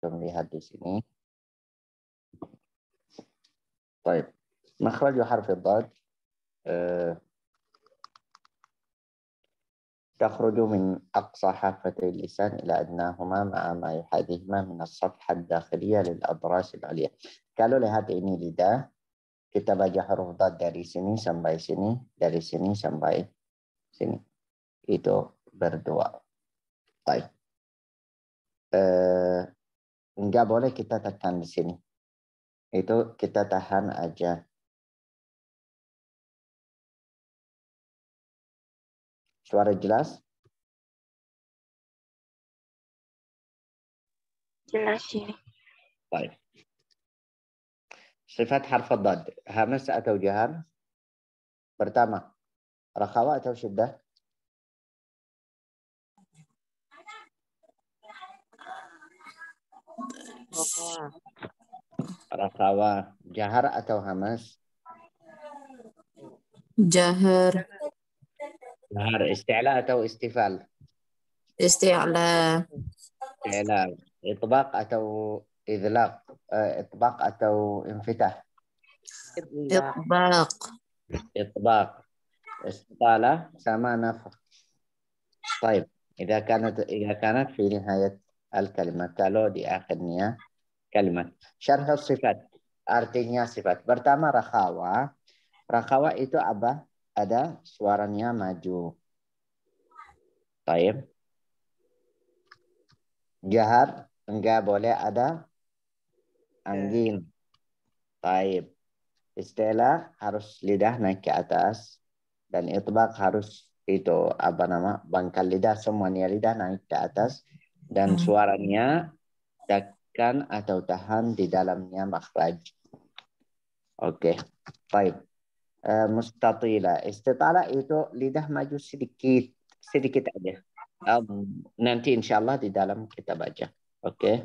Kita melihat di sini. Baik. Makhraj harfi dhad تخرج من أقصى حافة اللسان إلى أدناهما مع ما يحاذيهما من الصفحة الداخلية للأضراس العليا. Kalau lihat ini lidah, kita baca huruf dot dari sini sampai sini, dari sini sampai sini. Itu berdua. Baik. Eh, nggak boleh kita tekan di sini. Itu kita tahan aja. Suara jelas? Jelas ya. Baik. Sifat harf dad. Hamas atau jahar? Pertama, rakawa atau syiddah? Rakawa. Jahar atau Hamas? Jahar. Jahar. Isti'la atau istifal? Isti'la. Isti'la. Itbaq atau idlaq? Eh, Itbaq atau infitah? Itbaq. Itbaq. Istala sama nafah. طيب إذا كانت إذا كانت في نهاية الكلمة كالو دي آخر kalimat. Syarh sifat. Artinya sifat. Pertama rakawa. Rakawa itu apa? Ada suaranya maju. Baik. Jahar enggak boleh ada angin. Baik. Istilah harus lidah naik ke atas dan itbak harus itu apa nama bangkal lidah semuanya lidah naik ke atas dan hmm. suaranya tak masukkan atau tahan di dalamnya makhraj. Oke, okay. baik. Uh, eh, mustatila. Istitala itu lidah maju sedikit, sedikit aja. Um, nanti insya Allah di dalam kita baca. Oke. Okay.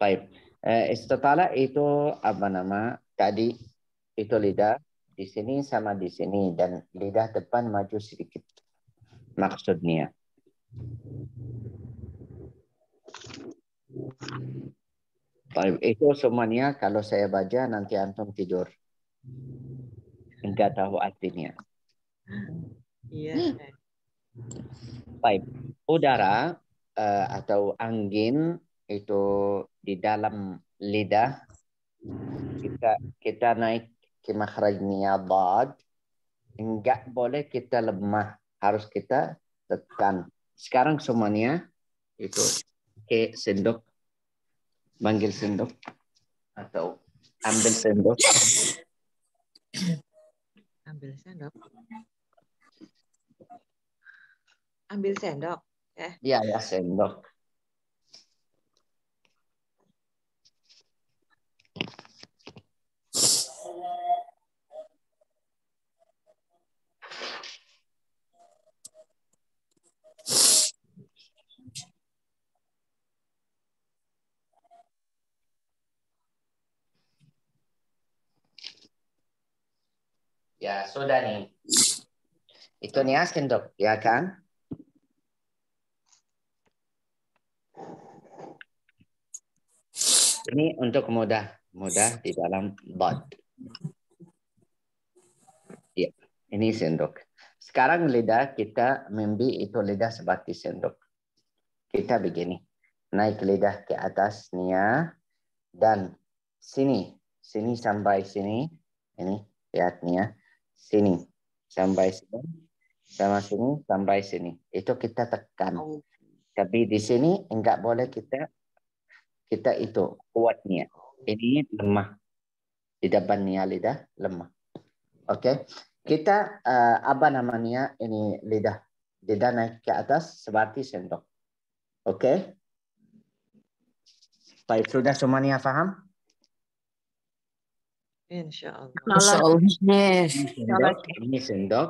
Baik. Uh, eh, istitala itu apa nama? Tadi itu lidah di sini sama di sini dan lidah depan maju sedikit. Maksudnya. Baik, itu semuanya kalau saya baca nanti antum tidur. Enggak tahu artinya. Iya. Baik, udara eh, atau angin itu di dalam lidah kita kita naik ke makhraj bad enggak boleh kita lemah harus kita tekan sekarang semuanya itu ke sendok, manggil sendok atau ambil sendok. Ambil sendok. Ambil sendok. Eh. Iya ya sendok. Ya, sudah nih. Itu nih sendok, ya kan? Ini untuk mudah, mudah di dalam bot. Ya, ini sendok. Sekarang lidah kita mimpi itu lidah seperti sendok. Kita begini, naik lidah ke atas atasnya dan sini, sini sampai sini, ini lihat lihatnya sini sampai sini sama sini sampai sini itu kita tekan oh. tapi di sini enggak boleh kita kita itu kuatnya ini lemah di depannya lidah lemah oke okay? kita uh, apa namanya ini lidah lidah naik ke atas seperti sendok oke okay? baik sudah semuanya paham Insya Allah. Insya Allah. Sendok, ini sendok.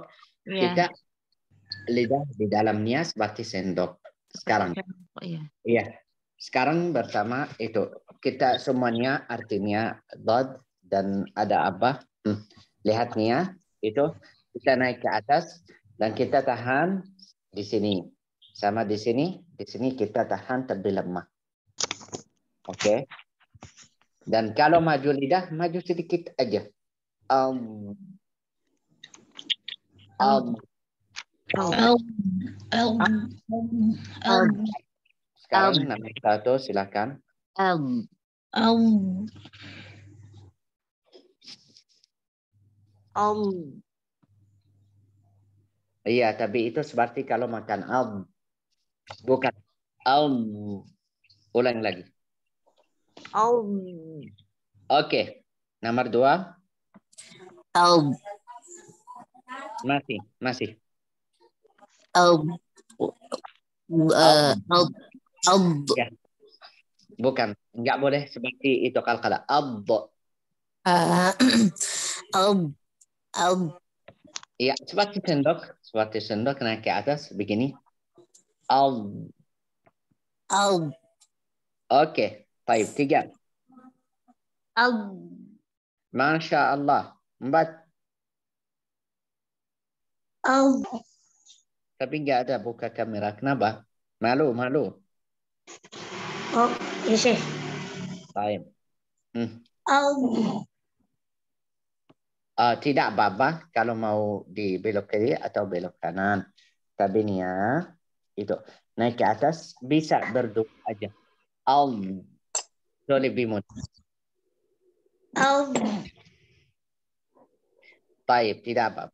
Ya. Kita lidah di dalamnya seperti sendok. Sekarang. Iya. iya. iya. Sekarang bersama itu. Kita semuanya artinya dot dan ada apa. Hmm. Lihatnya itu. Kita naik ke atas dan kita tahan di sini. Sama di sini. Di sini kita tahan terlebih lemah. Oke. Okay. Dan kalau maju lidah, maju sedikit aja. Um, um, um, um, um, Sekarang um, satu, silakan. Um, um, um. Iya, tapi itu seperti kalau makan um, bukan um. Ulang lagi. Alb. Oke. Okay. Nomor dua. Alb. Masih, masih. Alb. Uh, alb. Alb. Ya. Bukan, nggak boleh seperti itu kalau kata alb. Uh, alb. Ya, seperti sendok, seperti sendok naik ke atas begini. Alb. Alb. Oke. Okay. طيب tiga. Al. Masya Allah. Empat. Al. Tapi nggak ada buka kamera. Kenapa? Malu, malu. Oh, ini iya sih. Baik. Hmm. Al. Uh, tidak apa-apa kalau mau di belok kiri atau belok kanan. Tapi nih ya, itu naik ke atas bisa berdua aja. Al be more. Oh. Taib, tidak apa.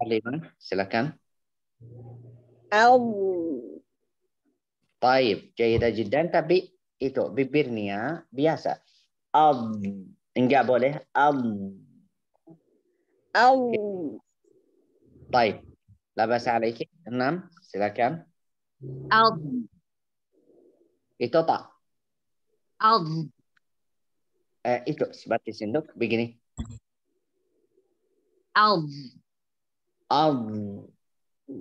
Halimah, silakan. Um. Taib, jahidah jiddan tapi itu bibirnya biasa. Um. Enggak boleh. Um. Um. Taib. Labas alaiki. Enam, silakan. Um. Itu tak. Al. Eh, itu seperti sendok begini. Al. Al.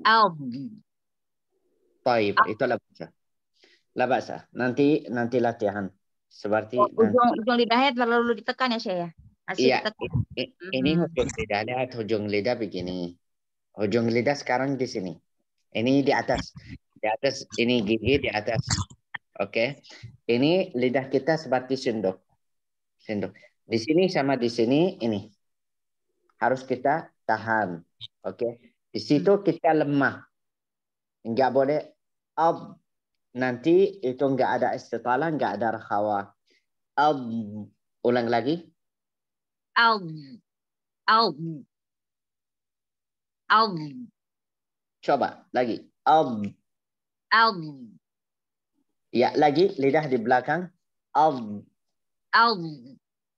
Al. Baik, itu lah lah bahasa. Nanti nanti latihan seperti oh, ujung nanti. ujung lidahnya terlalu ditekan ya saya. Masih iya. Ditekan. Ini hmm. ujung lidah lihat ujung lidah begini. Ujung lidah sekarang di sini. Ini di atas. Di atas ini gigi di atas. Oke. Okay. Ini lidah kita seperti sendok. Sendok. Di sini sama di sini ini. Harus kita tahan. Oke. Okay. Di situ kita lemah. Enggak boleh ab. Nanti itu enggak ada istitalah, enggak ada rakhawa. Ab. Ulang lagi. Ab. Ab. Ab. Coba lagi. Ab. Ab. Ya, lagi lidah di belakang. Al. Al.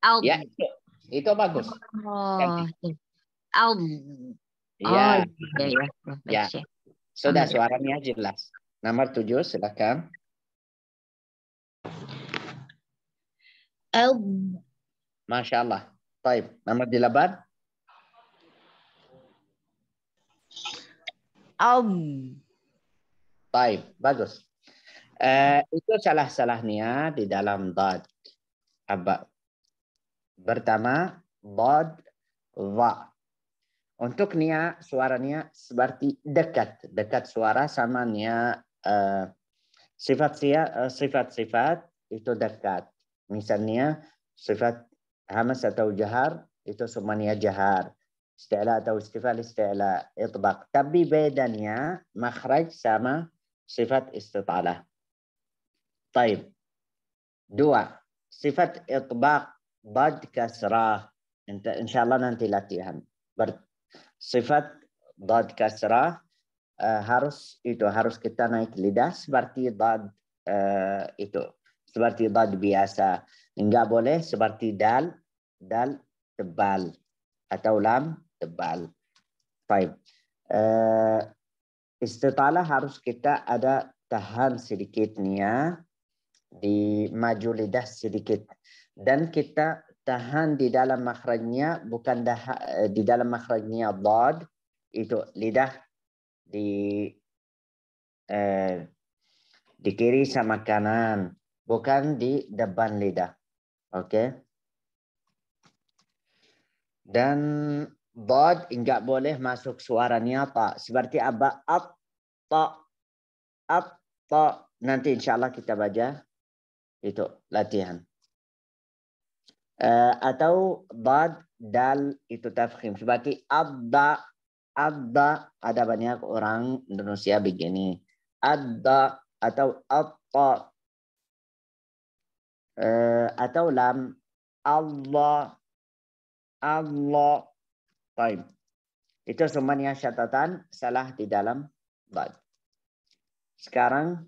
Al. Ya, itu, itu bagus. Oh. Al. Ya. Oh, iya, iya, iya. ya, ya. ya. Sudah suaranya jelas. Nomor tujuh, silakan. Al. Masya Allah. Baik, nomor delapan. Al. Baik, bagus. Eh, itu salah-salahnya di dalam dad. Apa? Pertama, dad, wa Untuk nia, suaranya seperti dekat. Dekat suara sama nia eh, sifat sifat-sifat eh, itu dekat. Misalnya sifat hamas atau jahar itu semuanya jahar. atau أو istilah itu إطباق tapi bedanya makhraj sama sifat istitalah. Taib. Dua, sifat itbaq bad kasrah. Insya Allah nanti latihan. Ber, sifat bad kasrah uh, harus itu harus kita naik lidah seperti bad uh, itu seperti bad biasa. Enggak boleh seperti dal dal tebal atau lam tebal. Baik. Uh, istitalah harus kita ada tahan sedikitnya di maju lidah sedikit dan kita tahan di dalam makhrajnya bukan dah, eh, di dalam makhrajnya dad itu lidah di eh, di kiri sama kanan bukan di depan lidah oke okay? dan dad enggak boleh masuk suaranya ta seperti apa at ta at ta nanti insyaallah kita baca itu latihan. Uh, atau bad dal itu tafkhim seperti adda adda ada banyak orang Indonesia begini adda atau atta uh, eh, atau lam Allah Allah baik itu semuanya catatan salah di dalam bad sekarang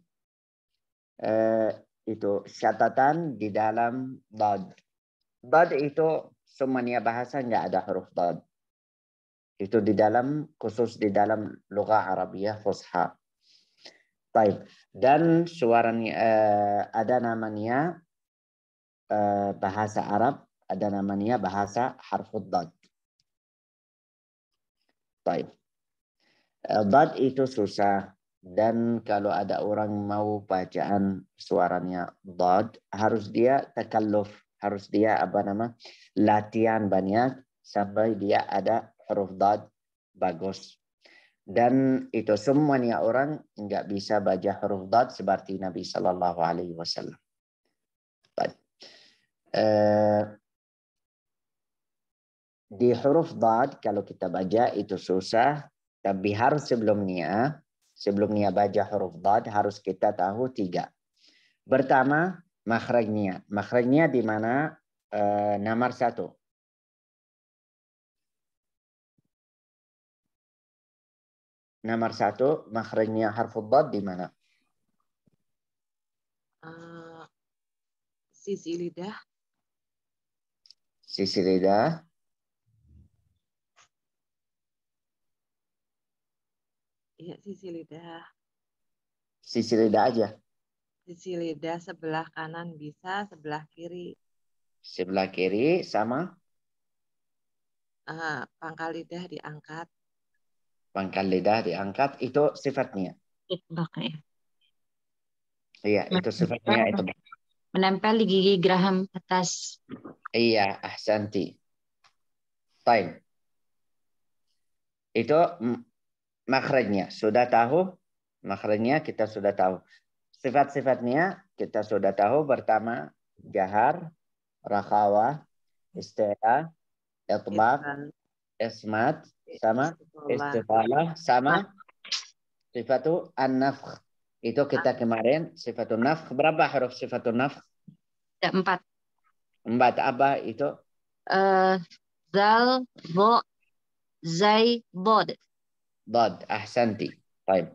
eh, itu catatan di dalam dad. Dad itu semuanya bahasa nggak ada huruf dad. Itu di dalam khusus di dalam luka Arabiah fusha. Baik. Dan suaranya eh, ada namanya eh, bahasa Arab, ada namanya bahasa harfud dad. Baik. Eh, dad itu susah dan kalau ada orang mau bacaan suaranya dod harus dia takalluf harus dia apa nama latihan banyak sampai dia ada huruf dod bagus dan itu semuanya orang nggak bisa baca huruf dod seperti Nabi Shallallahu Alaihi Wasallam. Eh, di huruf dad kalau kita baca itu susah tapi harus sebelumnya sebelum niat baca huruf dad harus kita tahu tiga. Pertama, makhrajnya. Makhrajnya di mana? E, nomor satu. Nomor satu, makhrajnya harf dad di mana? Eh, sisi lidah. Sisi lidah. Iya, sisi lidah. Sisi lidah aja. Sisi lidah sebelah kanan bisa, sebelah kiri. Sebelah kiri sama? Uh, pangkal lidah diangkat. Pangkal lidah diangkat itu sifatnya. itu ya. Iya, itu sifatnya itu. Menempel di gigi Graham atas. Iya, ahsanti. Time. Itu mm, Makhrajnya sudah tahu, makhrajnya kita sudah tahu. Sifat-sifatnya kita sudah tahu pertama jahar, rakawa, istia itlaq, esmat sama istifalah, sama sifatu an-nafkh. Itu kita kemarin sifatu nafkh. Berapa huruf sifatu nafkh? Ya, empat. Empat apa itu? Uh, zal, bo, zai, bod. ضاد أحسنت طيب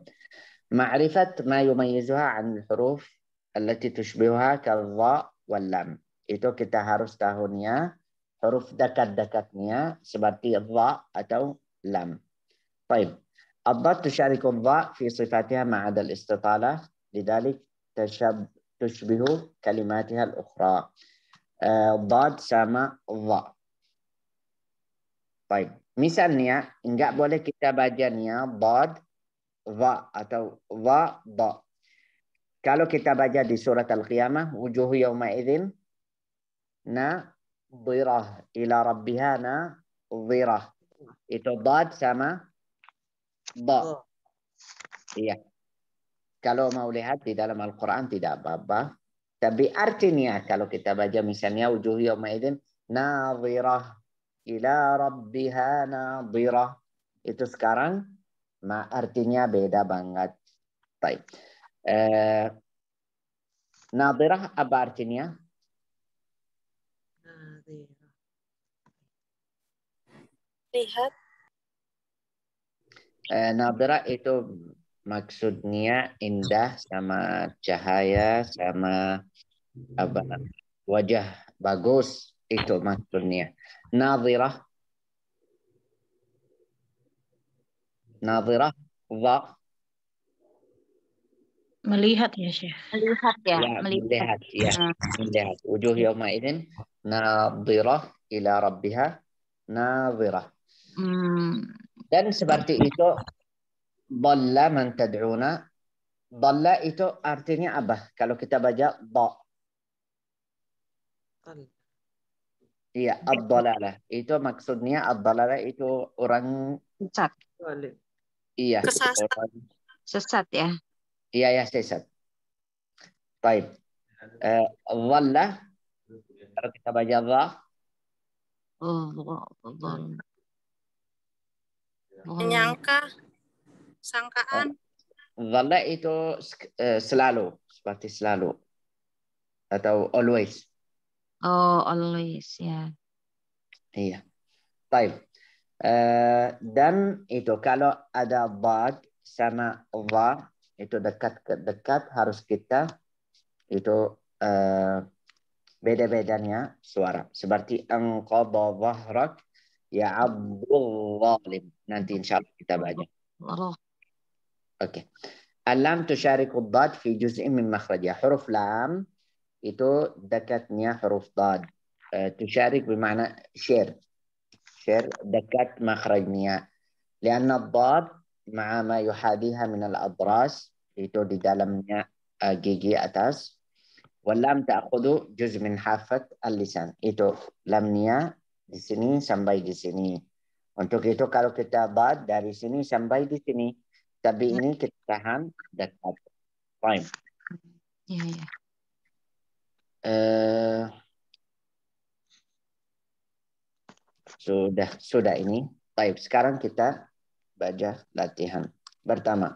معرفة ما يميزها عن الحروف التي تشبهها كالظاء واللام itu kita harus حروف دكت dekat-dekatnya seperti dha atau lam. طيب الضاد تشارك الضاء في صفاتها ما عدا الاستطالة لذلك تشب تشبه كلماتها الأخرى آه، ضاد سما ضاء طيب Misalnya, enggak boleh kita bacanya bad va atau va, da. Kalau kita baca di surat Al-Qiyamah, wujuh yawma idhin, na, dhirah, ila rabbiha na, Itu bad sama da. Iya. Kalau mau lihat di dalam Al-Quran tidak apa-apa. Tapi artinya kalau kita baca misalnya wujuh yawma na nadhirah, ila rabbiha nadhira. Itu sekarang ma artinya beda banget. Baik. Eh, nadhira apa artinya? Nadirah. Lihat. Eh, nadhira itu maksudnya indah sama cahaya sama apa wajah bagus itu maksudnya. Nazirah. Nazirah. Za. Melihat ya, Syekh. Melihat ya. ya melihat. melihat ya. Hmm. Melihat. Wujuh yawma idin. Nazirah ila rabbiha. Nazirah. Hmm. Dan seperti itu. Dalla man tad'una. Dalla itu artinya apa? Kalau kita baca. Dalla. Iya, lah. Itu maksudnya abdalalah itu orang sesat. Iya. Sesat. Sesat ya. Iya ya sesat. Baik. Eh, Kalau kita baca Allah. Menyangka. Sangkaan. Wallah itu eh, selalu. Seperti selalu. Atau always. Oh, always ya. Yeah. Iya. Baik. Uh, dan itu kalau ada bad sama wa, itu dekat dekat harus kita itu uh, beda-bedanya suara. Seperti engkau wahrak ya abdul zalim. Nanti Allah kita baca. Allah. Oke. Okay. اللام تشارك الضاد fi juz'in min مخرجها ya, huruf lam itu dekatnya huruf dad. تشارك eh, bermakna share, شير dekat مخرجنية لأن الضاد مع ما يحاذيها من adras. itu di dalamnya eh, gigi atas walam ta'khudhu juz min hafat al-lisan itu lamnya di sini sampai di sini untuk itu kalau kita bad dari sini sampai di sini tapi ini kita tahan dekat time yeah, yeah. Eh, sudah sudah ini. Baik, sekarang kita baca latihan pertama.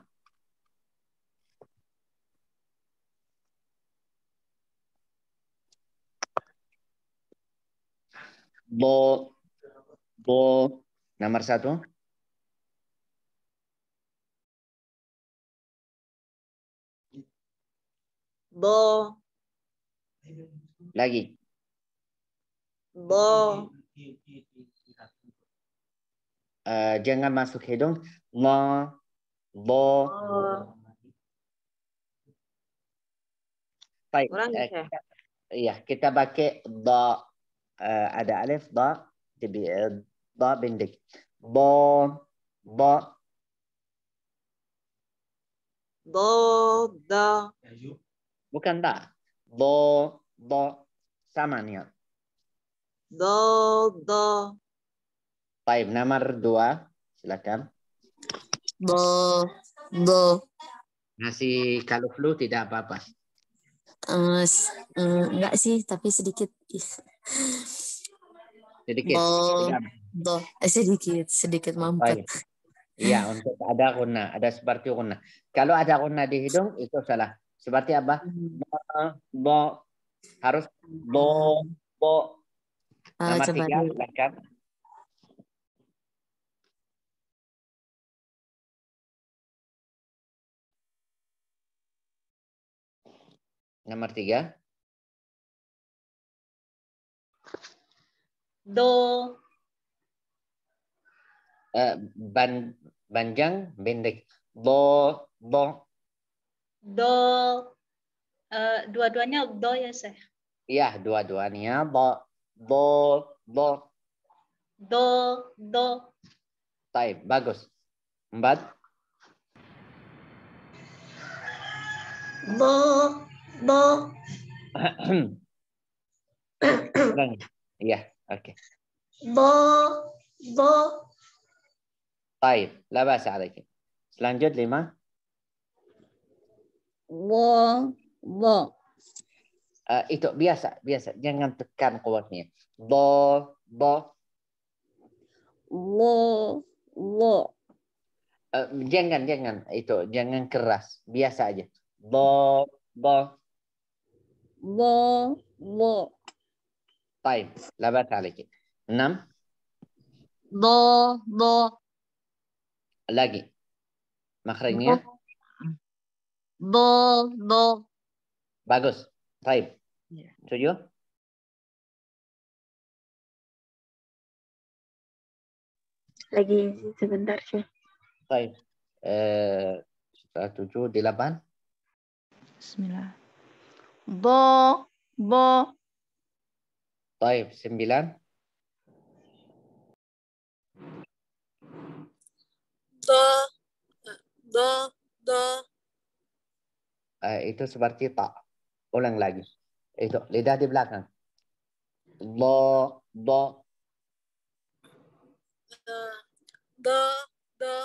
Bo, bo, nomor satu. Bo, lagi. Bo. Uh, eh, jangan masuk hidung. Lo. Bo. Baik. Kurang, uh, eh, Iya, kita pakai ba. Uh, eh, ada alif ba, jadi ba bendik. bo bo bo da. Bukan da. bo do ثمانية do do, baik nomor dua silakan do do, masih kalau flu tidak apa-apa uh, uh, enggak sih tapi sedikit sedikit bo, do, Eh, sedikit sedikit mampet oh, iya. untuk ada guna ada seperti guna kalau ada guna di hidung itu salah seperti apa bo, hmm. bo harus bo Uh, ah, Nama coba tiga, dulu. bukan kan? Nomor tiga. Do. Uh, ban, banjang bendek Do, do. Do. Eh, dua-duanya do ya, Syekh? Iya, dua-duanya do, do, do. Do, do. Baik, bagus. Empat. Do, do. Iya, oke. Okay. Do, do. Baik, la basa Selanjut lima. Wo, do Uh, eh, itu biasa, biasa. Jangan tekan kuatnya do do Lo, lo. Uh, jangan, jangan. Itu, jangan keras. Biasa aja. do do Lo, lo. Time. لا بأس enam do do lagi لاقي do do Bagus. Taib. Ya. Setuju? Lagi sebentar, Syekh. Baik. Eh, setelah tujuh, delapan. Bismillah. Bo, bo. Baik, sembilan. Do, do, do. Eh, itu seperti tak ulang lagi. Itu, lidah di belakang. Do do. Do, do.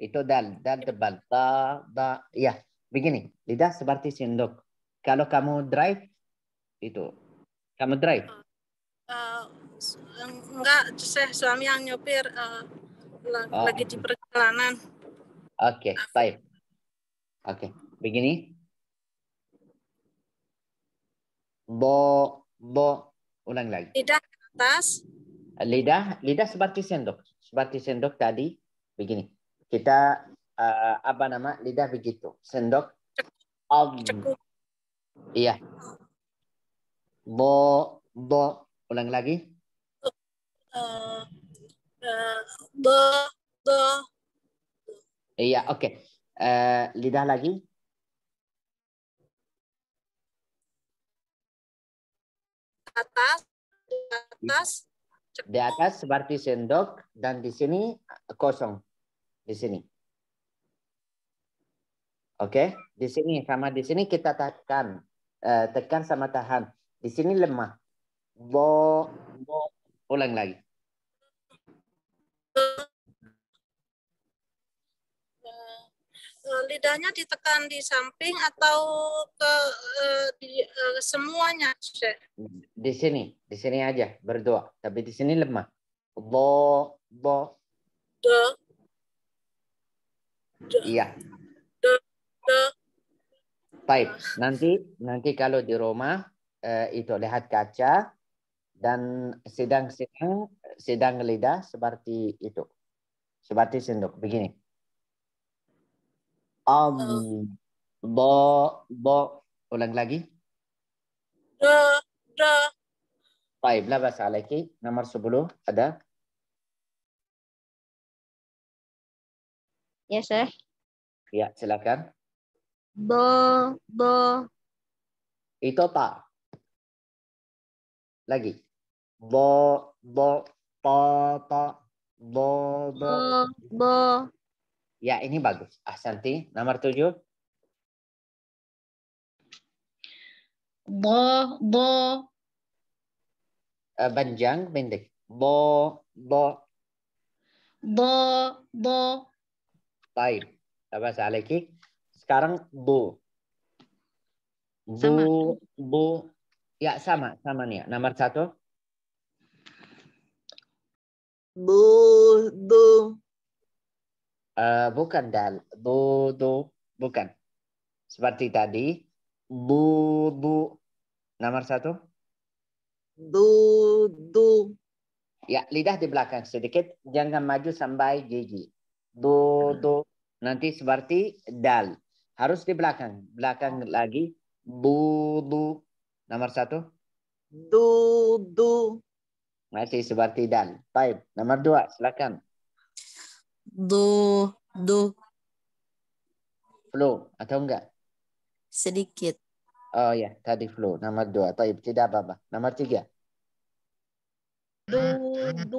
Itu dal, dal tebal. Da, da. Ya, begini. Lidah seperti sendok. Kalau kamu drive, itu. Kamu drive? Uh, eh, enggak, saya suami yang nyopir. Uh, lagi di perjalanan. Oke, okay, baik. Oke, okay. begini. bo bo ulang lagi lidah atas lidah lidah seperti sendok seperti sendok tadi begini kita uh, apa nama lidah begitu sendok ab iya bo bo ulang lagi uh, uh, bo bo iya oke okay. uh, lidah lagi atas, di atas. Di atas seperti sendok dan di sini kosong. Di sini. Oke, okay? di sini sama di sini kita tekan. Eh, tekan sama tahan. Di sini lemah. Bo, bo, ulang lagi. E, lidahnya ditekan di samping atau ke e, di e, semuanya di sini di sini aja berdoa tapi di sini lemah bo bo do iya do do baik nanti nanti kalau di rumah itu lihat kaca dan sedang sidang sidang lidah seperti itu seperti sendok begini Om, Bo. Bo. Ulang lagi. Da, da. Baik, la bahasa alaiki. Nomor 10 ada. Ya, Syekh. Ya, silakan. Bo, bo. Itu tak. Lagi. Bo, bo, pa, pa. Bo, bo. Bo, bo. Ya, ini bagus. Ahsanti. Nomor tujuh. Bo, bo. Uh, pendek. Bo, bo. Bo, bo. Baik. Apa salah lagi? Sekarang bu. Bu, sama. bu. Ya, sama. Sama nih. ya. Nomor satu. Bu, bu. Uh, bukan dal, bu, bukan. Seperti tadi, bu, Nomor satu. Du, Ya, lidah di belakang sedikit. Jangan maju sampai gigi. Du, du. Nanti seperti dal. Harus di belakang. Belakang lagi. Bu, Nomor satu. Du, Masih seperti dal. Baik. Nomor dua, silakan do do flu atau enggak sedikit oh ya tadi flu nomor dua atau tidak apa-apa nomor tiga do do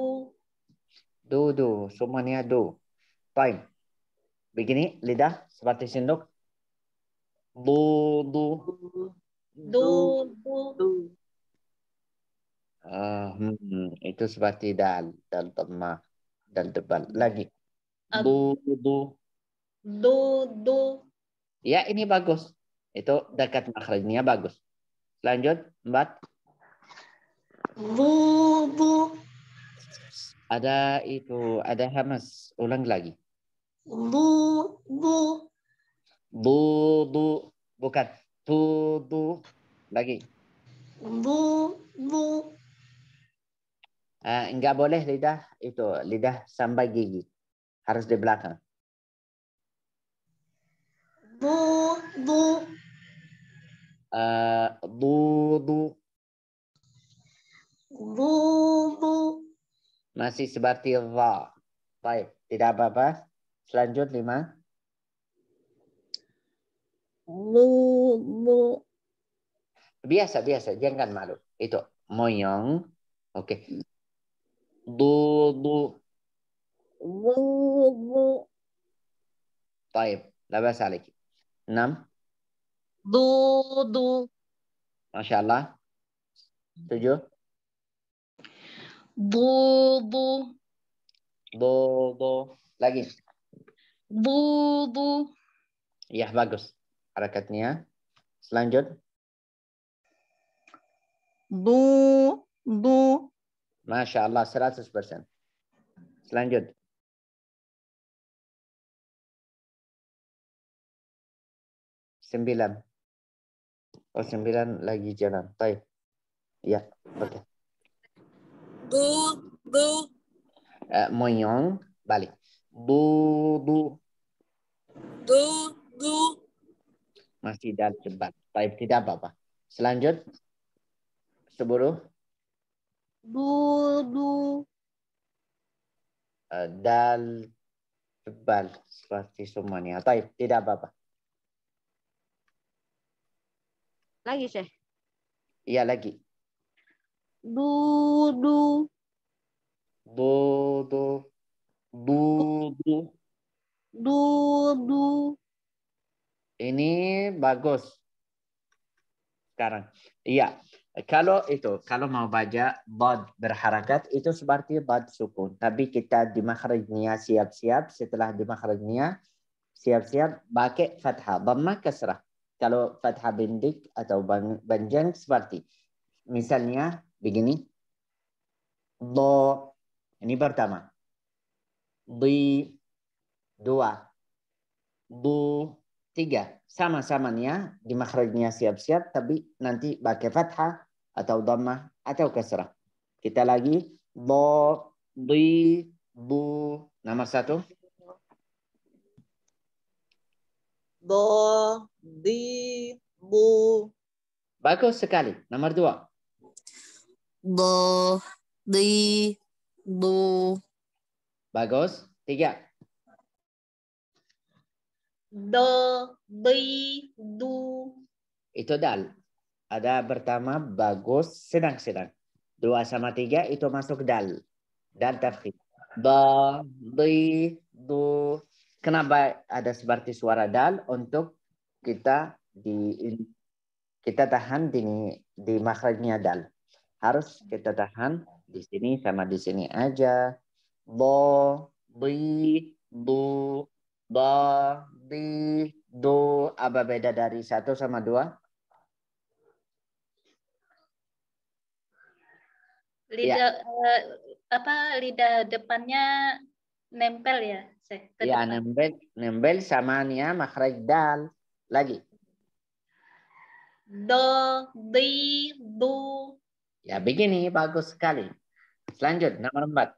do do semuanya do fine begini lidah seperti sendok do do do do Uh, ah, hmm, itu seperti dal, dal tema dal tebal. Lagi. Du, du. Du, du. Ya, ini bagus. Itu dekat makhrajnya bagus. Lanjut, Mbak. Bu, bu. Ada itu, ada hamas. Ulang lagi. Bu, bu. Bu, bu. Bukan. Bu, bu. Lagi. Bu, bu. Uh, eh, enggak boleh lidah itu, lidah sampai gigi. Harus di belakang. Bu, bu. Uh, bu, bu. Bu, bu. Masih seperti va. Baik, tidak apa-apa. Selanjut lima. Bu, bu. Biasa, biasa. Jangan malu. Itu. Moyong. Oke. Okay. Du, du. وضوء طيب لا بأس عليك نعم ضوضو ما شاء الله setuju ضوضو ضوضو lagi ضوضو ya bagus harakatnya selanjut du du Masya Allah persen, selanjut Sembilan. Oh, sembilan lagi jalan. Baik. Ya, oke. Bu, bu. Uh, moyong, balik. Bu, bu. Bu, bu. Masih dan cepat. Baik, tidak apa-apa. Selanjut. Seburuh. Bu, bu. Uh, dal, tebal. Seperti semuanya. Ah, Baik, tidak apa-apa. Lagi, Syekh. Iya, lagi. dudu dudu dudu dudu ini bagus sekarang iya kalau itu kalau mau baca bad berharakat itu seperti bad sukun tapi kita di makhrajnya siap-siap setelah di makhrajnya siap-siap pakai fathah dhamma kasrah kalau fathah bendik atau banjang seperti misalnya begini do ini pertama di dua bu tiga sama-samanya sama di makhrajnya siap-siap tapi nanti pakai fathah atau dhamma atau kasrah kita lagi do di bu nomor satu do, di, bu. Bagus sekali. Nomor dua. Do, di, bu. Bagus. Tiga. Do, di, du. Itu dal. Ada pertama bagus, sedang-sedang. Dua sama tiga itu masuk dal. Dal tafkhid. do di, du, Kenapa ada seperti suara dal untuk kita di kita tahan di di makhrajnya dal. Harus kita tahan di sini sama di sini aja. Bo, bi, bu, ba, bi, do. Apa beda dari satu sama dua? lidah ya. uh, apa lidah depannya nempel ya Ya, nembel, nembel samania makhraj dal. Lagi. Do, di, du. Ya, begini bagus sekali. Selanjut, nomor empat.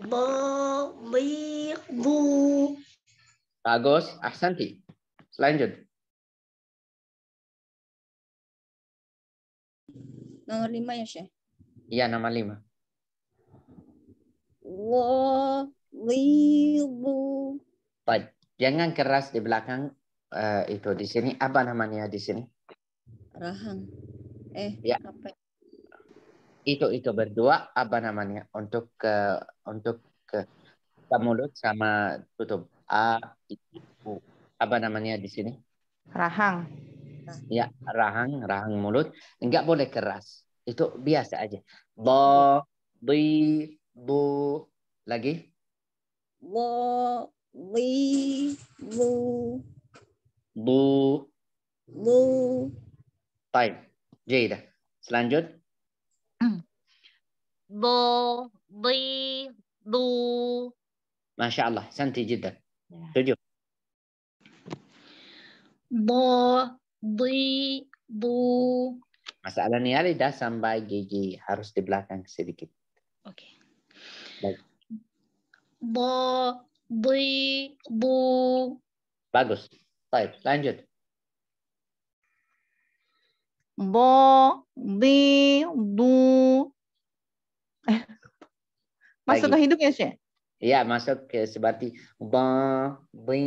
Do, bi, bu. Bagus, ahsanti. Selanjut. Nomor lima ya, Syekh? Iya, nomor lima. Lilu. Baik, jangan keras di belakang uh, itu di sini apa namanya di sini? Rahang. Eh, ya. apa? Itu itu berdua apa namanya untuk uh, untuk ke uh, mulut sama tutup a itu apa namanya di sini? Rahang. Ya, rahang, rahang mulut. Enggak boleh keras. Itu biasa aja. Bo, bi, bu lagi bu bi bu bu bu baik Jaida selanjut bu bi bu masya Allah Santai jeda ya. tujuh bu bi bu masalah ni ada sampai gigi harus di belakang sedikit oke okay bo, bui, bu. Bagus. Baik, lanjut. Bo, bi, bu masuk ke hidung ya, Syekh? Iya, masuk ke seperti ba, bi,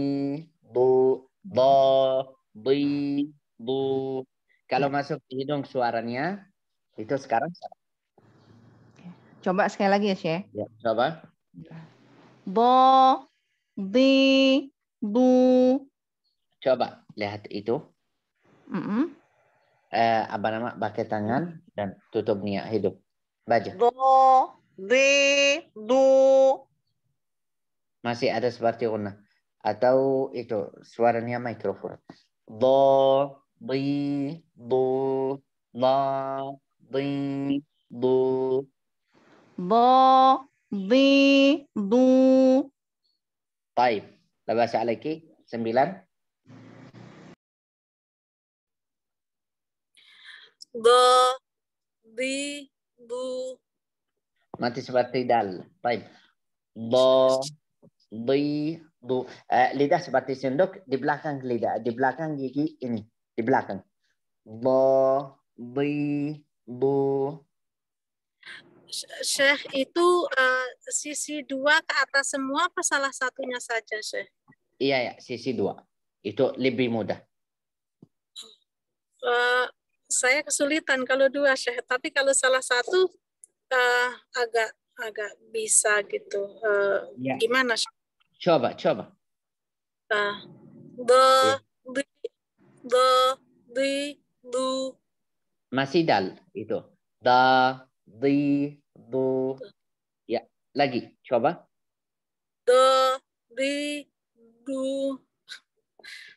bu, bo, bi, bu. Kalau masuk ke hidung suaranya, itu sekarang. Coba sekali lagi ya, Syekh. Ya, coba bo, di, bu. Coba lihat itu. Mm -hmm. eh, apa nama? Pakai tangan dan tutup niat hidup. Baca. Do, di, du. Masih ada seperti una. Atau itu suaranya mikrofon. Do, di, du, la, di, du. Bo, di du Taib. Labasa alaiki sembilan. Do, di, du Mati seperti dal. Taib. Do, di, du eh, lidah seperti sendok di belakang lidah, di belakang gigi ini, di belakang. Do, di, du Syekh itu uh, sisi dua ke atas semua apa salah satunya saja Syekh? Iya ya, sisi dua. Itu lebih mudah. Uh, saya kesulitan kalau dua Syekh, tapi kalau salah satu uh, agak agak bisa gitu. Uh, ya. Gimana Syekh? Coba, coba. Uh, do, the, the, the, the. Masih dal itu. The, the, du. Ya, lagi. Coba. Do, ri, du.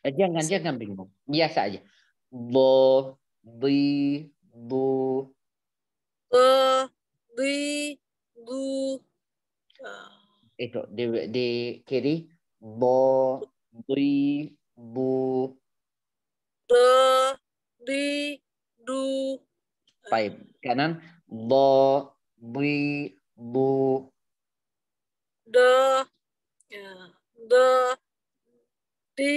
Jangan, jangan bingung. Biasa aja. Do, di, du. Do, di, du. Itu, di, di kiri. Do, di, bu. Do, di, du. Baik, kanan. Do, bi bu de ya de di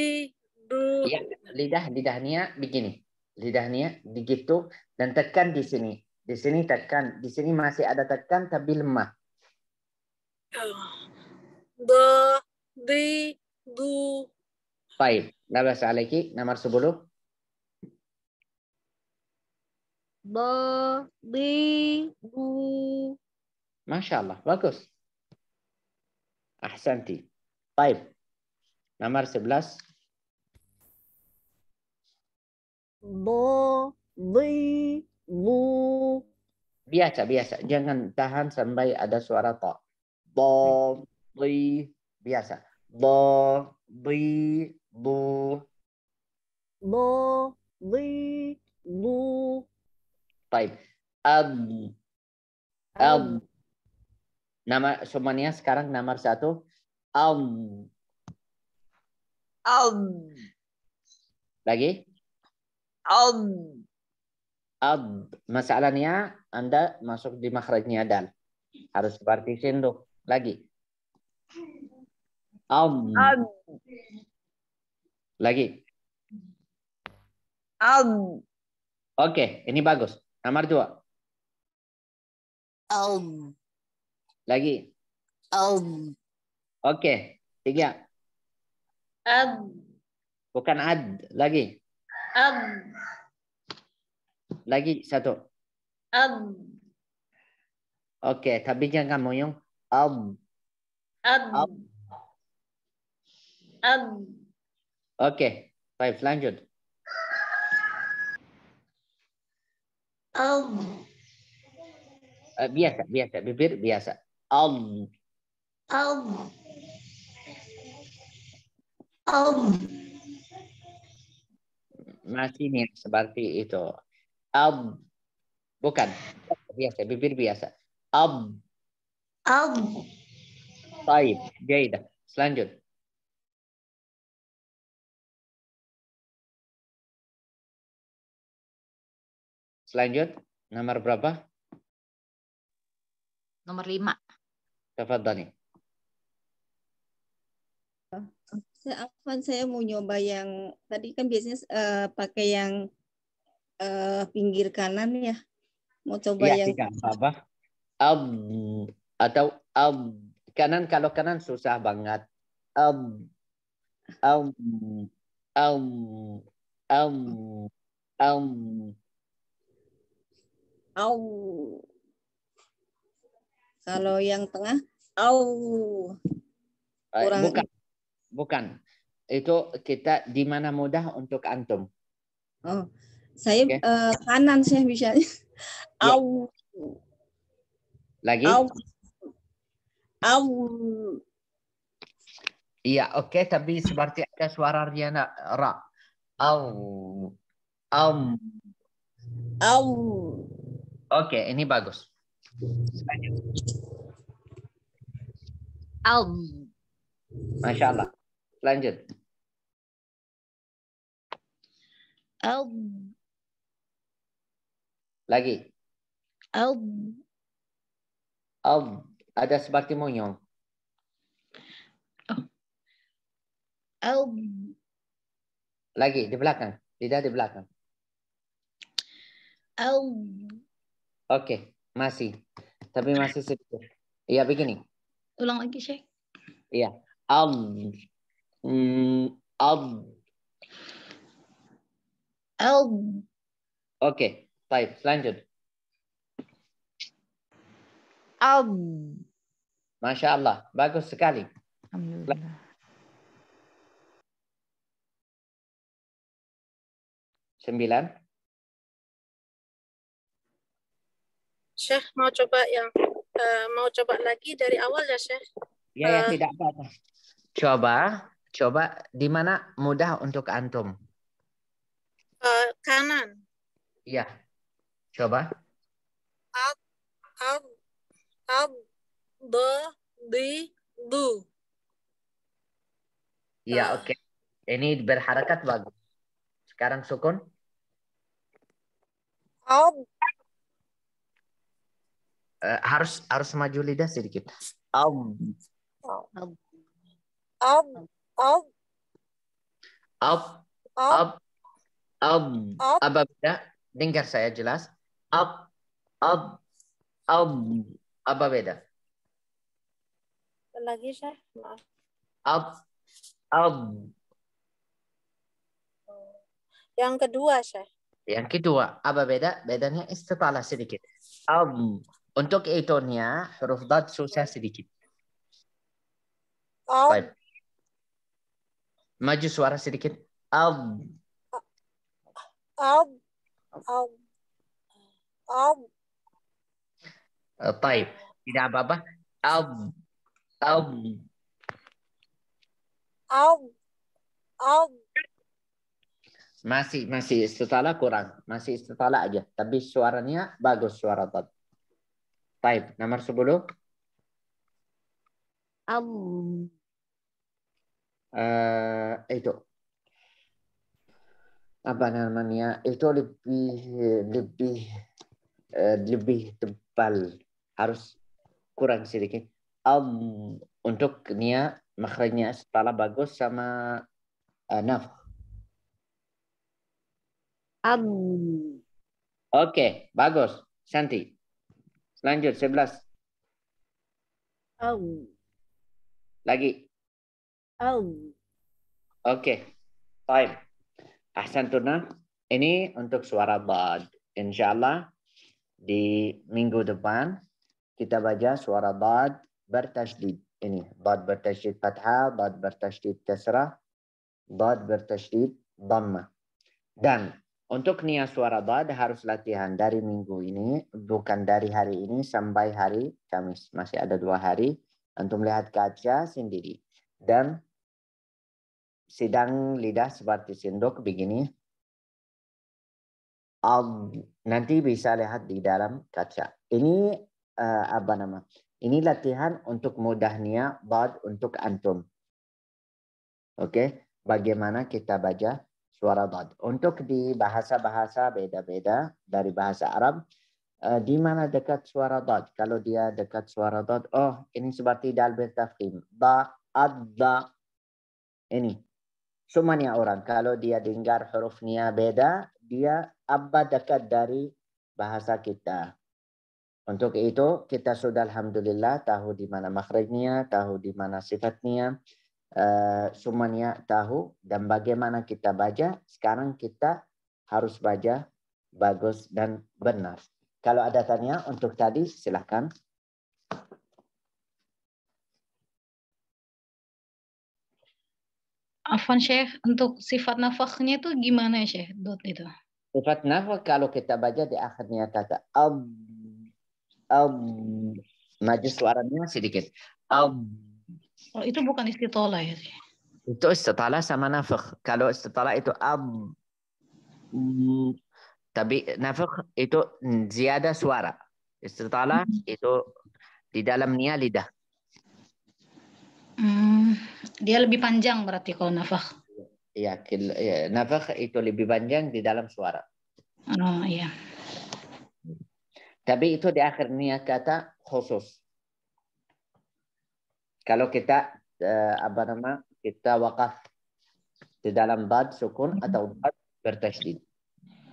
du ya, lidah lidahnya begini lidahnya begitu dan tekan di sini di sini tekan di sini masih ada tekan tapi lemah ya. de di du baik nabas alaiki nomor 10 Badiru. Masya Allah, bagus. Ahsanti. Baik. Nomor 11. Badiru. Biasa, biasa. Jangan tahan sampai ada suara to. Badiru. Biasa. Badiru. Badiru. Baik. Um, um, nama semuanya sekarang nomor satu. Um. Um. Lagi? Um. Um. Masalahnya Anda masuk di makhrajnya dan Harus seperti sendok Lagi. Um. um. Lagi. Um. Oke, okay, ini bagus. Amar dua. Om. Lagi. Om. Oke, tiga. Ab. Bukan ad, lagi. Ab. Lagi satu. Ab. Oke, tapi jangan kamu Om. ab. Ab. Ab. Oke, okay. baik lanjut. Um. biasa, biasa. Bibir biasa. Om. Om. Om. Masih nih seperti itu. Om. Bukan. Biasa, bibir biasa. Om. Om. Baik, Jaida. Selanjut. Selanjut, nomor berapa? Nomor lima. Dapat, Afan saya mau nyoba yang tadi kan biasanya uh, pakai yang uh, pinggir kanan ya. Mau coba ya, yang iya, apa Ab atau ab kanan kalau kanan susah banget. Ab ab ab ab ab au. Kalau yang tengah au. Eh, Kurang. Bukan. Bukan. Itu kita di mana mudah untuk antum. Oh. Saya okay. uh, eh, kanan saya bisa. Ya. Au. Lagi? Au. Au. Iya, oke, okay, tapi seperti ada suara Riana ra. Au. Am. Au. Oke, ini bagus. Album. Masya Allah. Lanjut. Album. Lagi. Album. Album. Ada seperti monyong. Oh. Album. Lagi, di belakang. tidak di belakang. Album. Oke, masih. Tapi masih sedikit. Iya, begini. Ulang lagi, Syekh. Iya. Al. Mm, al. Al. Oke, baik. Lanjut. Al. Masya Allah. Bagus sekali. Alhamdulillah. Sembilan. Syekh mau coba yang uh, mau coba lagi dari awal ya Syekh. Ya, ya uh, tidak apa-apa. Coba, coba di mana mudah untuk antum? Uh, kanan. Iya. Coba. Ab ab ab do di du. Iya, oke. Okay. Ini berharakat bagus. Sekarang sukun. Ab uh, harus harus maju lidah sedikit. Ab. Ab. Ab. Ab. Ab. Ab. apa ya. beda dengar saya jelas. Ab. Ab. Ab. Apa ya. beda? Lagi saya maaf. Ab. Ab. Yang kedua, Syekh. Yang kedua, apa ya. beda? Bedanya istitalah sedikit. Ab. Untuk itunya huruf dot susah sedikit. Baik. Maju suara sedikit. Ab. Ab. Ab. Ab. Baik. Tidak apa-apa. Ab. Ab. Ab. Ab. Masih, masih setelah kurang. Masih setelah aja. Tapi suaranya bagus suara tadi. Taib. Nomor 10. Am. Eh itu apa namanya itu lebih lebih eh, lebih tebal harus kurang sedikit um, untuk nia makhrajnya setelah bagus sama uh, naf um. oke okay, bagus Santi Lanjut 11. Au. Lagi. Au. Oke. Okay. Time. Ahsan Tuna. Ini untuk suara bad. Insya Allah di minggu depan kita baca suara bad bertajdid Ini bad bertajdid fathah, bad bertajdid kasrah, bad bertajdid dhamma. Dan untuk niat suara bad harus latihan dari minggu ini, bukan dari hari ini sampai hari Kamis. Masih ada dua hari. Antum lihat kaca sendiri. Dan sidang lidah seperti sendok begini. Nanti bisa lihat di dalam kaca. Ini uh, apa nama? Ini latihan untuk mudahnya bad untuk antum. Oke, okay? bagaimana kita baca? suara dot. Untuk di bahasa-bahasa beda-beda dari bahasa Arab, eh, di mana dekat suara dot? Kalau dia dekat suara dot, oh ini seperti dalbir Da, Ba, da. Ini. Semuanya orang. Kalau dia dengar hurufnya beda, dia abba dekat dari bahasa kita. Untuk itu, kita sudah Alhamdulillah tahu di mana makhrajnya, tahu di mana sifatnya, semuanya eh, tahu dan bagaimana kita baca. Sekarang kita harus baca bagus dan benar. Kalau ada tanya untuk tadi, silahkan. Afan Syekh, untuk sifat nafaknya itu gimana ya Syekh? Dot itu. Sifat nafak kalau kita baca di akhirnya kata ab, ab, maju suaranya sedikit. Ab, kalau oh, itu bukan istitola ya sih. Itu istitola sama nafakh. Kalau istitola itu ab mm, tapi nafakh itu ziyada suara. Istitola hmm. itu di dalam niat lidah. Hmm, dia lebih panjang berarti kalau nafakh. Iya, ya nafakh itu lebih panjang di dalam suara. Oh iya. Tapi itu di akhir niat kata khusus. Kalau kita uh, apa nama kita wakaf di dalam bad sukun mm-hmm. atau bad bertasydid.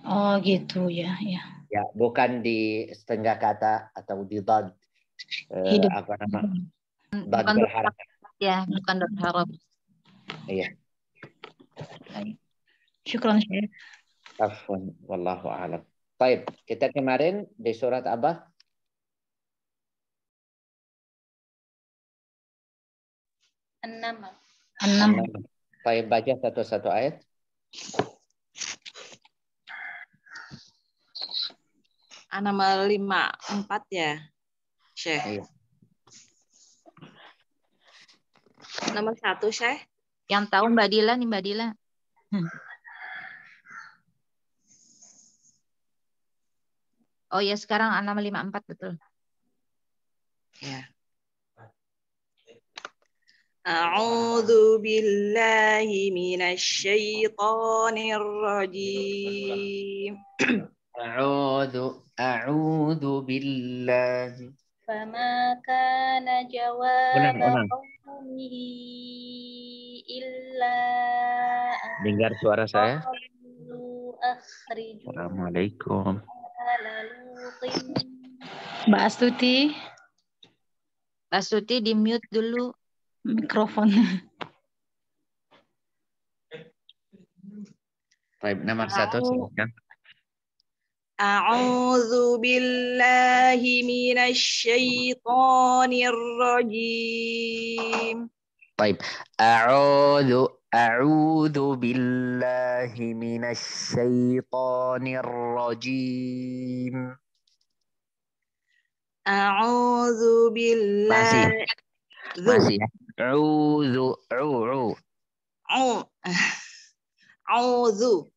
Oh gitu ya ya. Ya bukan di setengah kata atau di bad uh, apa nama mm-hmm. bad bukan berharap. Ya bukan berharap. Iya. Baik. Syukran Syekh. Afwan, wallahu alam. Baik, kita kemarin di surat Abah Enam. Enam. Saya baca satu-satu ayat. Ah, Nama lima empat ya, Syekh. Iya. Nomor satu, Syekh. Yang tahu Mbak Dila nih, Mbak Dila. Hmm. Oh ya, sekarang empat betul. Ya. أعوذ بالله من الشيطان الرجيم أعوذ أعوذ بالله فما كان جواب قومه إلا dengar suara saya Assalamualaikum Mbak Astuti Mbak Astuti di mute dulu ميكروفون طيب نمر ساتو أعوذ بالله من الشيطان الرجيم طيب أعوذ أعوذ بالله من الشيطان الرجيم أعوذ بالله Auzu, auzu. Eh, Au. Auzu.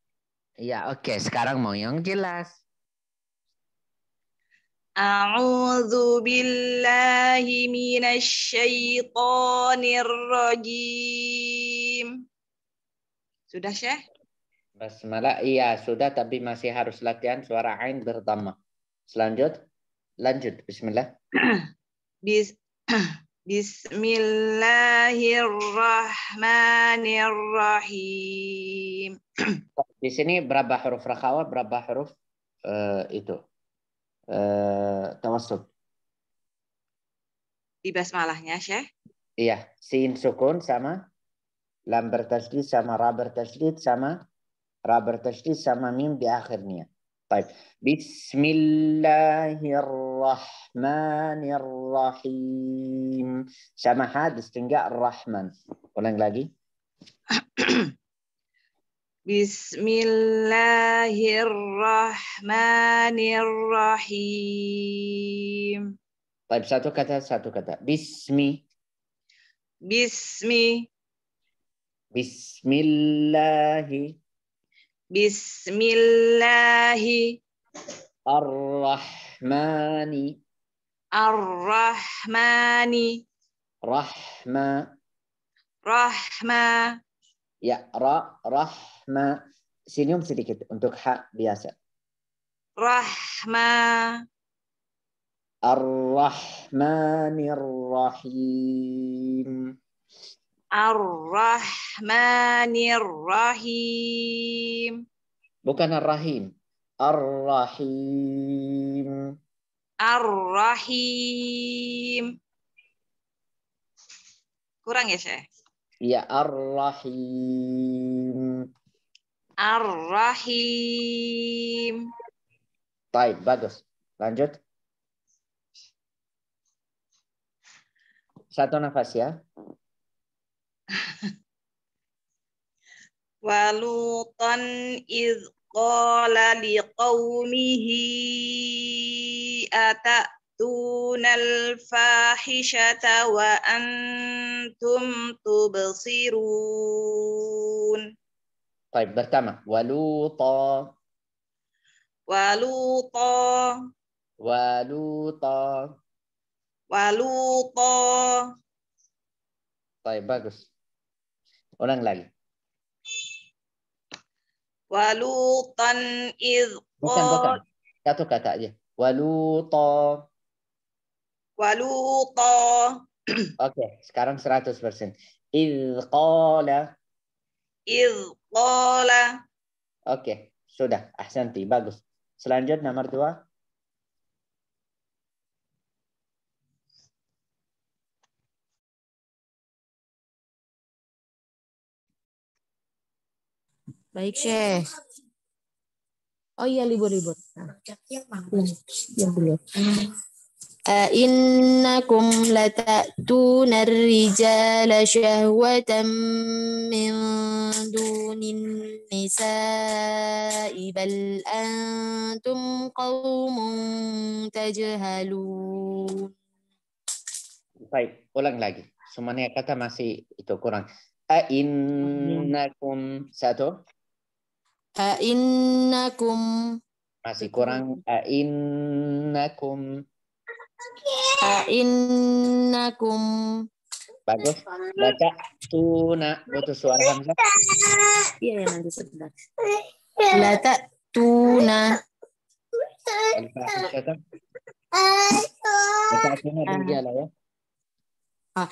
Ya, oke. Okay. Sekarang mau yang jelas. A'udzu billahi minasy syaithanir rajim. Sudah, Syekh? Basmalah iya sudah tapi masih harus latihan suara ain pertama Selanjut, lanjut bismillah. Bis Bismillahirrahmanirrahim. Di sini berapa huruf rakawa, berapa huruf uh, itu? Uh, eh, tawasub. Di basmalahnya, Syekh? Iya, sin sukun sama lam bertasdid sama ra bertasdid sama ra bertasdid sama mim di akhirnya. طيب بسم الله الرحمن الرحيم sama hadis enggak Rahman ulang lagi Bismillahirrahmanirrahim. Baik, satu kata, satu kata. Bismi. Bismi. Bismillahi. Bismillahi Ar-Rahmani Ar-Rahmani Rahma Rahma Ya, ra, rahma Senyum sedikit untuk ha biasa Rahma Ar-Rahmanir-Rahim Ar-Rahmanir-Rahim Bukan Ar-Rahim. Ar-Rahim. Ar-Rahim. Kurang ya, Syekh? Iya, Ar-Rahim. Ar-Rahim. Baik, bagus. Lanjut. Satu nafas ya. walutan iz qala liqaumihi atatuna alfahishata wa antum tubsirun طيب pertama waluta waluta waluta waluta طيب bagus Orang lagi Walutan idh Bukan, bukan. Satu kata aja. Waluto. Waluto. Oke, sekarang 100%. persen. qala. Idh Oke, okay, sudah. Ahsanti, bagus. Selanjutnya nomor dua. Baik, Syekh. Oh iya libur-libur. belum. أئنكم لتأتون الرجال شهوة من دون النساء بل أنتم قوم تجهلون Baik, ulang lagi. Semuanya kata masih itu kurang. A'innakum satu. Ainnakum masih kurang ainnakum ainnakum bagus baca tuna butuh suara hamzah iya ya nanti sebentar lata tuna baca tuna rijala ya ah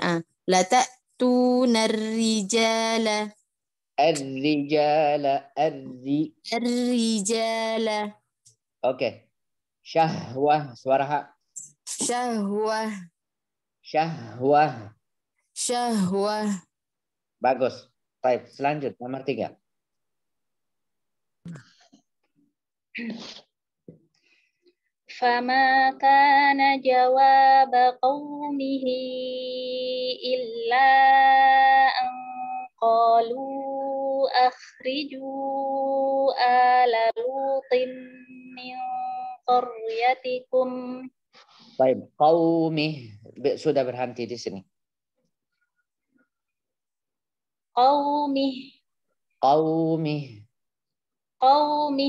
ah lata tuna rijala Ar-rijala. ar rijala Oke. Okay. Syahwah. Suara ha. Syahwah. Syahwah. Syahwah. Bagus. Baik, selanjut nomor tiga. فما كان جواب قومه إلا أن akhriju ala lutin min karyatikum. sudah berhenti di sini. Kaum ih, kaum ih, kaum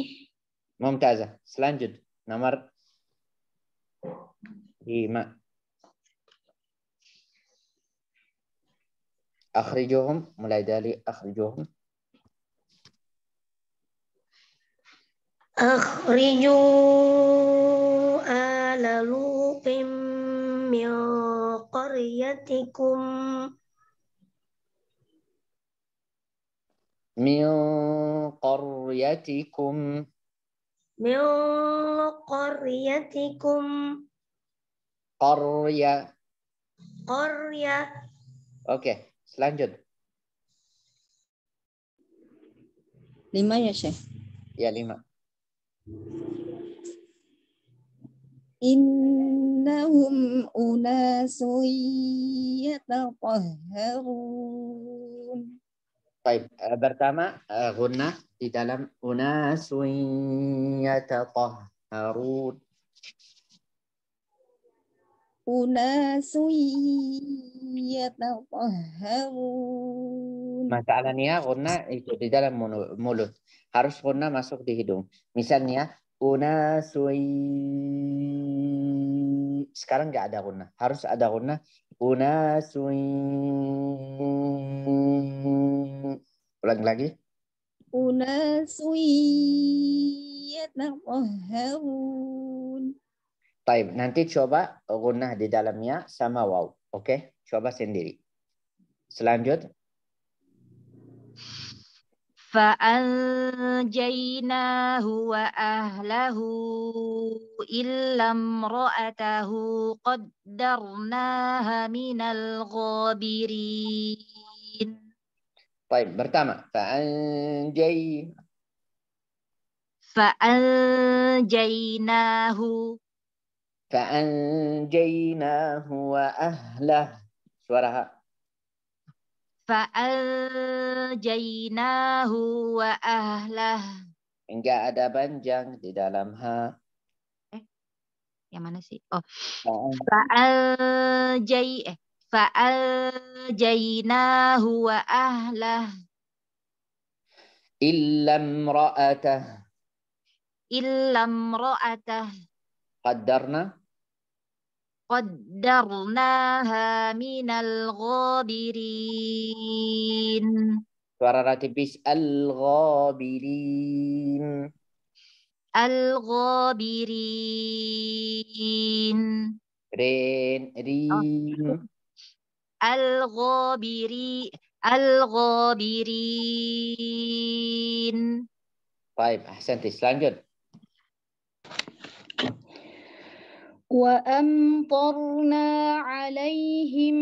selanjut nomor lima. Akhirnya, mulai dari akhirnya. Eh, riu, eh, lalu pemilu Korea, tikum mil, Korea, tikum oke, selanjut lima ya, sih, ya, lima innahum unasun yatatahharun Baik, pertama guna di dalam unasun yatatahharun أناس يتطهرون Masalahnya guna itu di dalam mulut. Harus guna masuk di hidung. Misalnya unasui. Sekarang nggak ada guna. Harus ada guna. Unasui. Ulang lagi. Unasui yatahharun. Taib, nanti coba gunah di dalamnya sama wow, Oke, okay? coba sendiri. Selanjut. Fa'anjaynahu wa ahlahu illam ra'atahu qaddarnaha minal ghabirin. Baik, pertama. Fa'anjaynahu. Fa'anjaynahu. فأنجيناه وأهله suara ha Fa'anjaynahu wa ahlah. Enggak ada panjang di dalam ha Eh, yang mana sih? Oh. jai eh fa'anjaynahu wa ahlah. Illam ra'atah. Illam ra'atah Qaddarna. Qaddarnaha minal ghabirin. Suara ratipis al-ghabirin. Al-ghabirin. Rin, rin. Oh. Al-ghabiri, al-ghabirin. Baik, ahsantis. Lanjut. وأمطرنا عليهم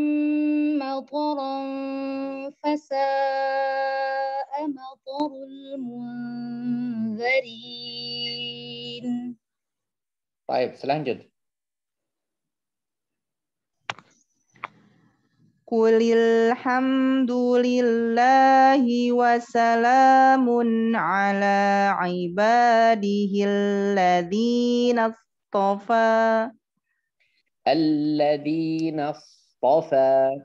مطرا فساء مطر المنذرين طيب سلام جد قل الحمد لله وسلام على عباده الذين اصطفى الذين اصطفى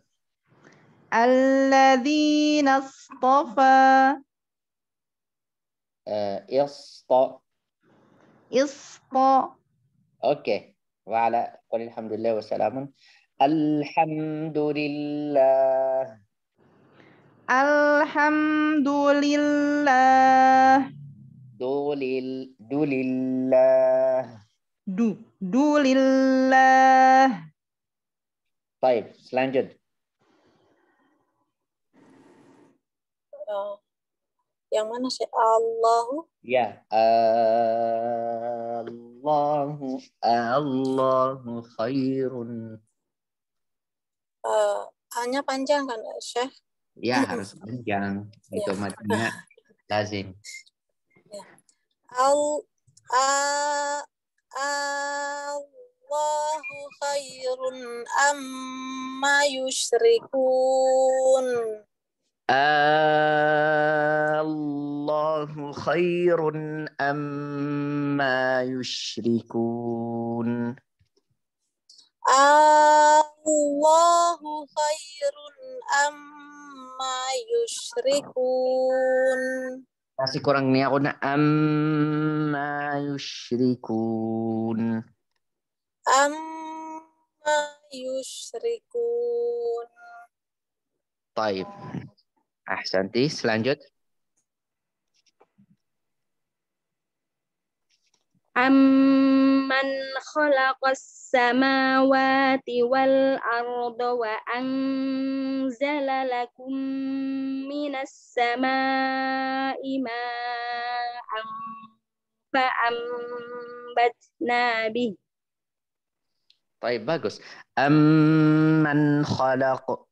الذين اصطفى اسط آه، اسط اوكي وعلى قل الحمد لله وسلام الحمد لله الحمد لله دول دول الله Du. lillah Baik, selanjut. Yang mana sih? Allahu. Ya. Allahu. Allahu khairun. Uh, hanya panjang kan, Syekh? Ya, harus panjang. Ya. Itu ya. matinya lazim. Ya. Al, a, Allahu khairun amma yushrikun. Allahu khairun amma yushrikun. Allahu khairun amma yushrikun masih kurang nih aku na amma yushrikun amma yushrikun Taib. Ah, santi Selanjut. أَمَّنْ خَلَقَ السَّمَاوَاتِ وَالْأَرْضَ وَأَنزَلَ لَكُم مِّنَ السَّمَاءِ مَاءً فَأَنبَتْنَا بِهِ طيب bagus. أَمَّنْ خَلَقَ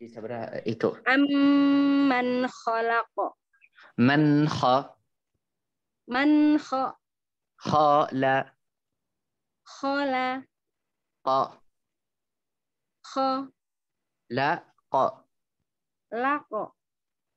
إيه إيه أَمَّنْ خَلَقَ مَنْ Amman مَنْ Man Khala. Khala. Qa. Kha. La. Qa. La. Qa.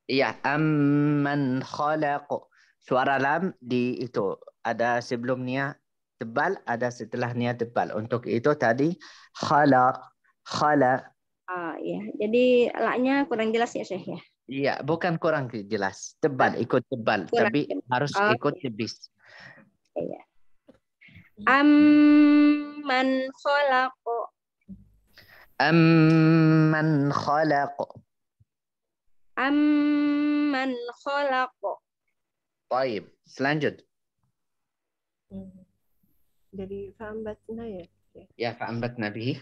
Iya, amman khalaq. Suara lam di itu ada sebelumnya tebal, ada setelahnya tebal. Untuk itu tadi khala khala. Ah, iya. Jadi laknya kurang jelas ya, Syekh ya. Iya, bukan kurang jelas, tebal, ah. ikut tebal, kurang tapi jelas. harus oh, ikut iya. tebis kayaknya. Hmm. Amman khalaqo. Amman khalaqo. Amman khalaqo. Baik, selanjut. Hmm. Jadi fa'ambatna ya? Ya, fa'ambatna bihi.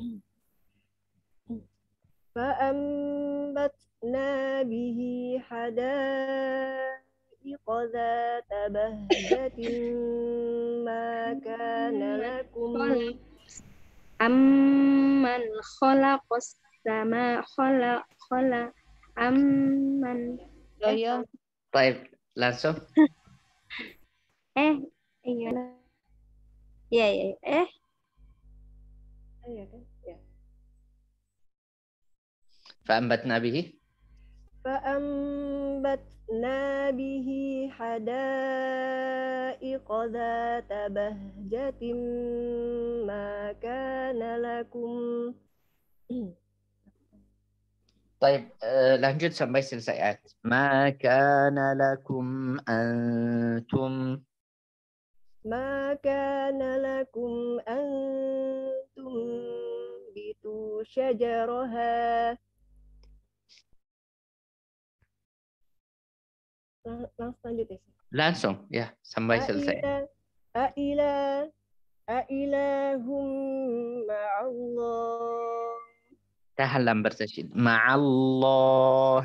Hmm. Fa'ambatna bihi hadaa qadha tabahdatin ma kana lakum amman khalaqas sama khala khala amman ya ya baik langsung eh iya ya ya eh iya ya fa ambatna فأنبتنا به حدائق ذات بهجة ما كان لكم طيب لنجد sampai سلسيات ما كان لكم أنتم ما كان لكم أنتم بتو شجرها langsung lanjut ya. Langsung ya sampai selesai. Aila aila hum ma'allah. tahlam bersajid Ma'allah.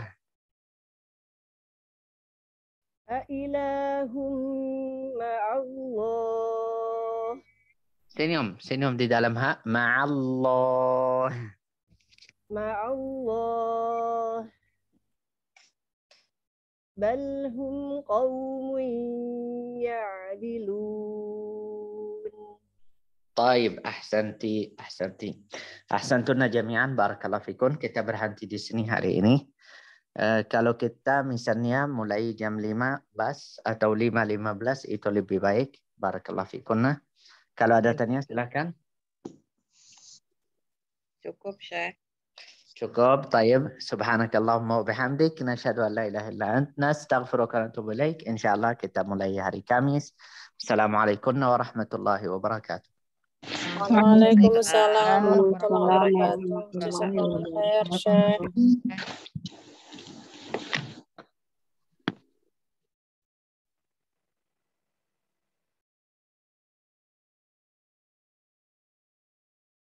Ailahum ma'allah. Senyum, senyum di dalam ha. Ma'allah. Ma'allah. بل هم قوم يعدلون طيب أحسنتي أحسنتي أحسنتنا جميعا barakallahu fikum kita berhenti di sini hari ini Uh, kalau kita misalnya mulai jam 5 bas atau 5.15 itu lebih baik. Barakallahu fikunna. Kalau ada iya. tanya silakan. Cukup, Syekh. شكرا طيب سبحانك اللهم وبحمدك نشهد ان لا اله الا انت نستغفرك ونتوب اليك ان شاء الله كتاب مولاي هاري كاميس السلام عليكم ورحمه الله وبركاته وعليكم السلام ورحمه الله وبركاته جزاكم الخير